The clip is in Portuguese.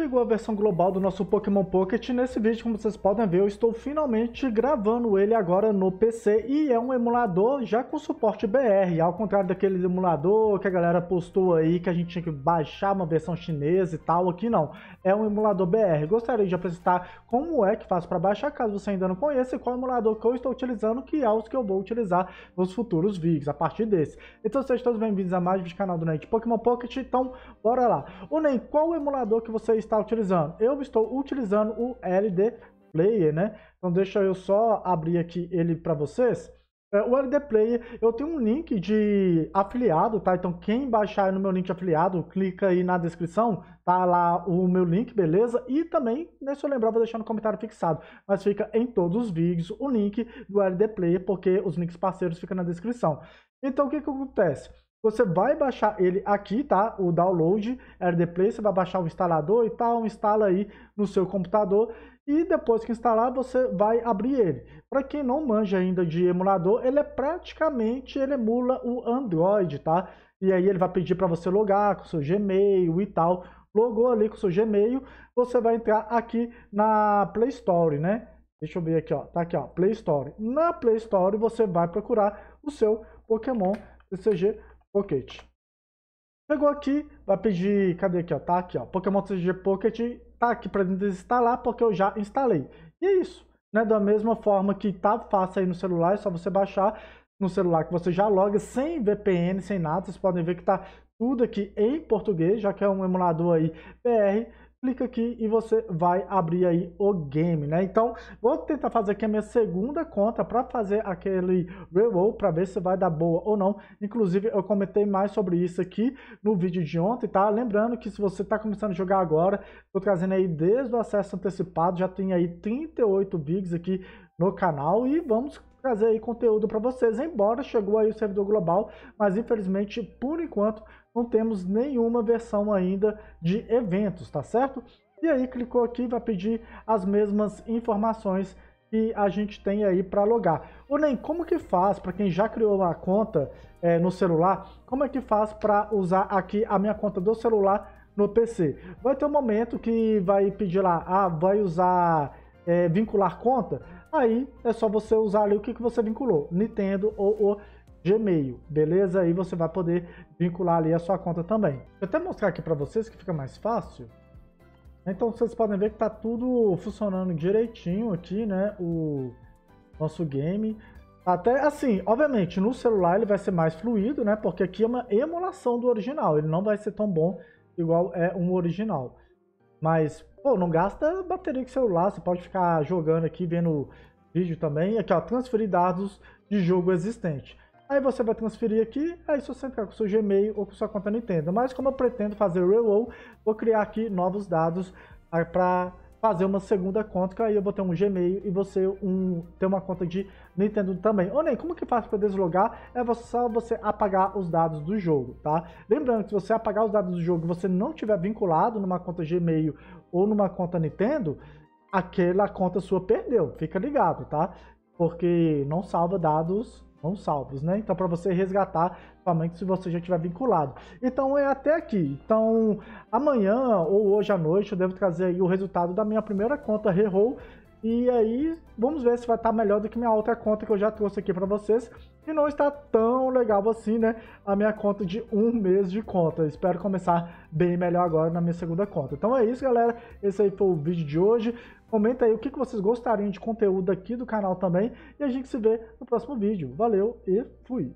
Chegou a versão global do nosso Pokémon Pocket nesse vídeo, como vocês podem ver, eu estou finalmente gravando ele agora no PC e é um emulador já com suporte BR, ao contrário daquele emulador que a galera postou aí que a gente tinha que baixar uma versão chinesa e tal, aqui não, é um emulador BR. Gostaria de apresentar como é que faço para baixar, caso você ainda não conheça, e qual emulador que eu estou utilizando, que é os que eu vou utilizar nos futuros vídeos, a partir desse. Então sejam todos bem-vindos a mais um vídeo do canal do Nerd Pokémon Pocket, então bora lá. O NEM, qual emulador que vocês está utilizando? Eu estou utilizando o LD Player, né? Então deixa eu só abrir aqui ele para vocês. É, o LD Player, eu tenho um link de afiliado, tá? Então quem baixar no meu link de afiliado, clica aí na descrição, tá lá o meu link, beleza? E também, né, se eu lembrar, vou deixar no comentário fixado. Mas fica em todos os vídeos o link do LD Player, porque os links parceiros ficam na descrição. Então o que que acontece? Você vai baixar ele aqui, tá? O download Play, você vai baixar o instalador e tal, instala aí no seu computador e depois que instalar você vai abrir ele. Para quem não manja ainda de emulador, ele é praticamente ele emula o Android, tá? E aí ele vai pedir para você logar com seu Gmail e tal. Logou ali com seu Gmail, você vai entrar aqui na Play Store, né? Deixa eu ver aqui, ó. Tá aqui, ó, Play Store. Na Play Store você vai procurar o seu Pokémon TCG Pocket. Pegou aqui, vai pedir, cadê aqui, ó, tá aqui, ó, Pokémon CG Pocket, tá aqui para desinstalar porque eu já instalei. E é isso, né, da mesma forma que tá fácil aí no celular, é só você baixar no celular que você já loga sem VPN, sem nada, vocês podem ver que tá tudo aqui em português, já que é um emulador aí BR clica aqui e você vai abrir aí o game, né? Então, vou tentar fazer aqui a minha segunda conta para fazer aquele reroll para ver se vai dar boa ou não. Inclusive, eu comentei mais sobre isso aqui no vídeo de ontem, tá? Lembrando que se você está começando a jogar agora, tô trazendo aí desde o acesso antecipado, já tem aí 38 vídeos aqui no canal e vamos trazer aí conteúdo para vocês. Embora chegou aí o servidor global, mas infelizmente, por enquanto, não temos nenhuma versão ainda de eventos, tá certo? E aí clicou aqui, vai pedir as mesmas informações que a gente tem aí para logar. O nem como que faz para quem já criou uma conta é, no celular? Como é que faz para usar aqui a minha conta do celular no PC? Vai ter um momento que vai pedir lá, ah, vai usar é, vincular conta. Aí é só você usar ali o que, que você vinculou, Nintendo ou o Gmail, beleza? Aí você vai poder vincular ali a sua conta também. Vou até mostrar aqui para vocês que fica mais fácil. Então vocês podem ver que está tudo funcionando direitinho aqui, né? O nosso game. Até assim, obviamente, no celular ele vai ser mais fluido, né? Porque aqui é uma emulação do original, ele não vai ser tão bom igual é um original. Mas, pô, não gasta bateria com celular, você pode ficar jogando aqui, vendo vídeo também. Aqui, ó, transferir dados de jogo existente. Aí você vai transferir aqui, aí você entra com o seu Gmail ou com sua conta Nintendo. Mas como eu pretendo fazer o reload, vou criar aqui novos dados ah, para fazer uma segunda conta, que aí eu vou ter um Gmail e você um, ter uma conta de Nintendo também. O nem, como que faz para deslogar? É só você apagar os dados do jogo, tá? Lembrando que se você apagar os dados do jogo e você não tiver vinculado numa conta Gmail ou numa conta Nintendo, aquela conta sua perdeu, fica ligado, tá? Porque não salva dados não salvos, né? Então, para você resgatar somente se você já tiver vinculado. Então, é até aqui. Então, amanhã ou hoje à noite eu devo trazer o resultado da minha primeira conta Reroll e aí, vamos ver se vai estar melhor do que minha outra conta que eu já trouxe aqui para vocês. E não está tão legal assim, né? A minha conta de um mês de conta. Espero começar bem melhor agora na minha segunda conta. Então é isso, galera. Esse aí foi o vídeo de hoje. Comenta aí o que vocês gostariam de conteúdo aqui do canal também. E a gente se vê no próximo vídeo. Valeu e fui!